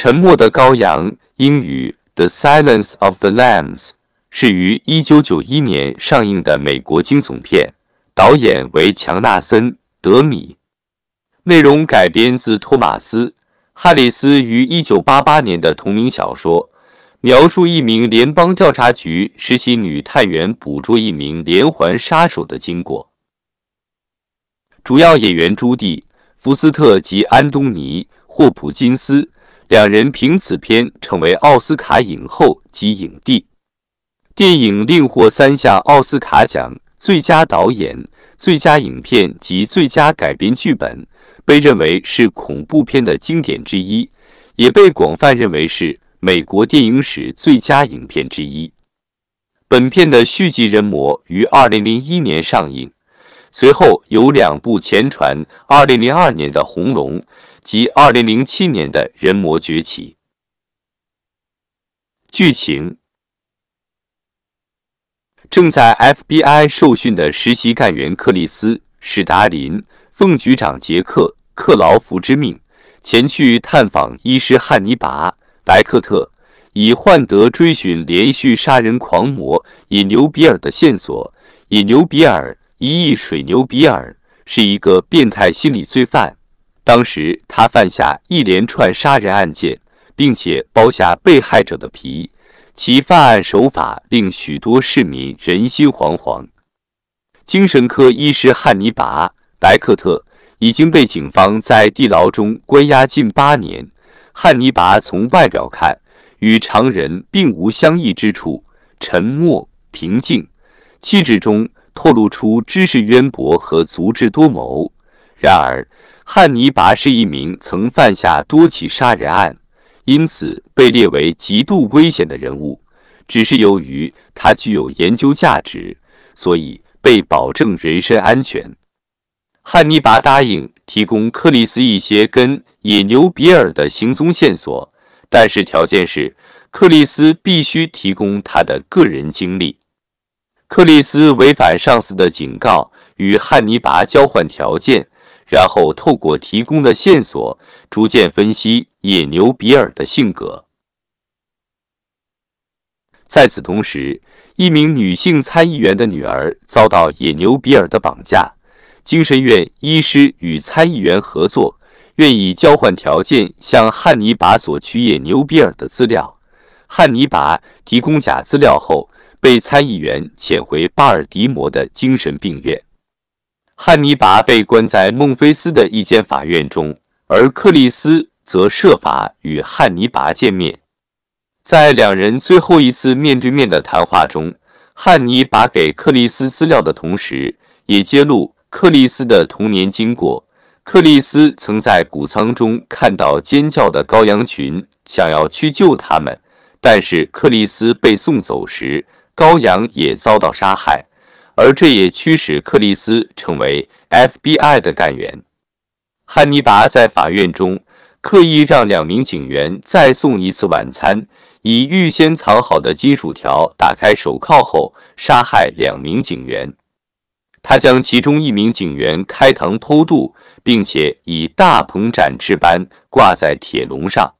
《沉默的羔羊》英语《The Silence of the Lambs》是于1991年上映的美国惊悚片，导演为强纳森·德米，内容改编自托马斯·哈里斯于1988年的同名小说，描述一名联邦调查局实习女探员捕捉一名连环杀手的经过。主要演员朱迪·福斯特及安东尼·霍普金斯。两人凭此片成为奥斯卡影后及影帝，电影另获三项奥斯卡奖：最佳导演、最佳影片及最佳改编剧本，被认为是恐怖片的经典之一，也被广泛认为是美国电影史最佳影片之一。本片的续集《人魔》于2001年上映，随后有两部前传：2002年的《红龙》。及二零零七年的人魔崛起剧情，正在 FBI 受训的实习干员克里斯史达林奉局长杰克克劳福之命前去探访医师汉尼拔白克特，以换得追寻连续杀人狂魔引牛比尔的线索。引牛比尔一亿水牛比尔是一个变态心理罪犯。当时，他犯下一连串杀人案件，并且剥下被害者的皮，其犯案手法令许多市民人心惶惶。精神科医师汉尼拔·莱克特已经被警方在地牢中关押近八年。汉尼拔从外表看与常人并无相异之处，沉默平静，气质中透露出知识渊博和足智多谋。然而，汉尼拔是一名曾犯下多起杀人案，因此被列为极度危险的人物。只是由于他具有研究价值，所以被保证人身安全。汉尼拔答应提供克里斯一些跟野牛比尔的行踪线索，但是条件是克里斯必须提供他的个人经历。克里斯违反上司的警告，与汉尼拔交换条件。然后透过提供的线索，逐渐分析野牛比尔的性格。在此同时，一名女性参议员的女儿遭到野牛比尔的绑架。精神院医师与参议员合作，愿意交换条件向汉尼拔索取野牛比尔的资料。汉尼拔提供假资料后，被参议员遣回巴尔的摩的精神病院。汉尼拔被关在孟菲斯的一间法院中，而克里斯则设法与汉尼拔见面。在两人最后一次面对面的谈话中，汉尼拔给克里斯资料的同时，也揭露克里斯的童年经过。克里斯曾在谷仓中看到尖叫的羔羊群，想要去救他们，但是克里斯被送走时，羔羊也遭到杀害。而这也驱使克里斯成为 FBI 的干员。汉尼拔在法院中刻意让两名警员再送一次晚餐，以预先藏好的金属条打开手铐后杀害两名警员。他将其中一名警员开膛剖肚，并且以大鹏展翅般挂在铁笼上。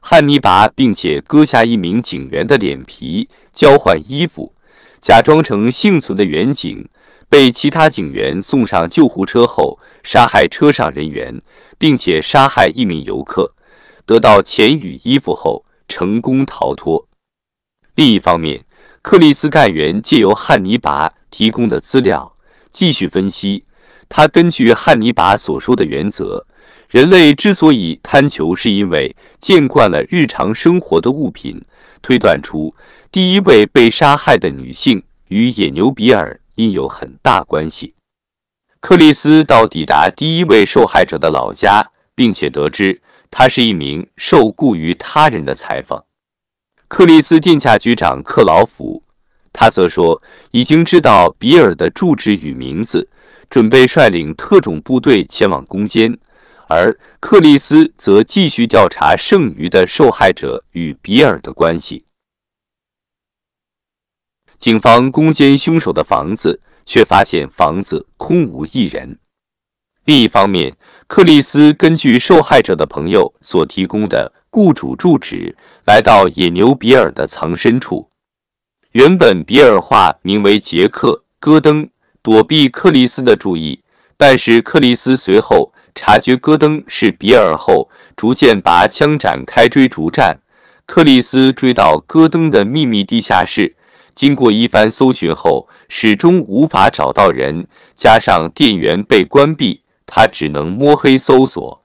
汉尼拔并且割下一名警员的脸皮，交换衣服。假装成幸存的远景，被其他警员送上救护车后，杀害车上人员，并且杀害一名游客，得到钱与衣服后，成功逃脱。另一方面，克里斯干员借由汉尼拔提供的资料继续分析。他根据汉尼拔所说的原则，人类之所以贪求，是因为见惯了日常生活的物品。推断出第一位被杀害的女性与野牛比尔应有很大关系。克里斯到抵达第一位受害者的老家，并且得知他是一名受雇于他人的裁缝。克里斯殿下局长克劳福，他则说已经知道比尔的住址与名字，准备率领特种部队前往攻坚。而克里斯则继续调查剩余的受害者与比尔的关系。警方攻坚凶手的房子，却发现房子空无一人。另一方面，克里斯根据受害者的朋友所提供的雇主住址，来到野牛比尔的藏身处。原本比尔化名为杰克·戈登，躲避克里斯的注意，但是克里斯随后。察觉戈登是比尔后，逐渐拔枪展开追逐战。克里斯追到戈登的秘密地下室，经过一番搜寻后，始终无法找到人。加上电源被关闭，他只能摸黑搜索。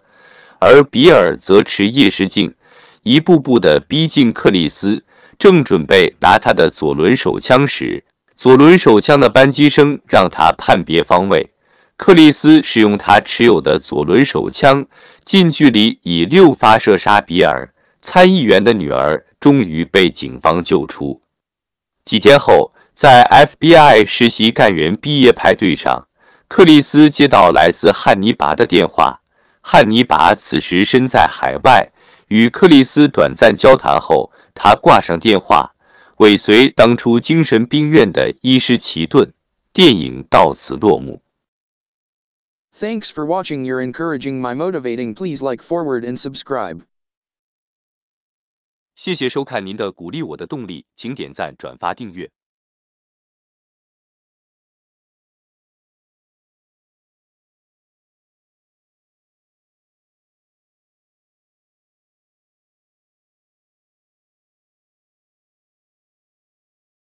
而比尔则持夜视镜，一步步地逼近克里斯。正准备拿他的左轮手枪时，左轮手枪的扳机声让他判别方位。克里斯使用他持有的左轮手枪，近距离以六发射杀比尔参议员的女儿，终于被警方救出。几天后，在 FBI 实习干员毕业派对上，克里斯接到来自汉尼拔的电话。汉尼拔此时身在海外，与克里斯短暂交谈后，他挂上电话，尾随当初精神病院的医师奇顿。电影到此落幕。Thanks for watching you're encouraging my motivating please like forward and subscribe. 谢谢收看您的鼓励我的动力，请点赞、转发、订阅。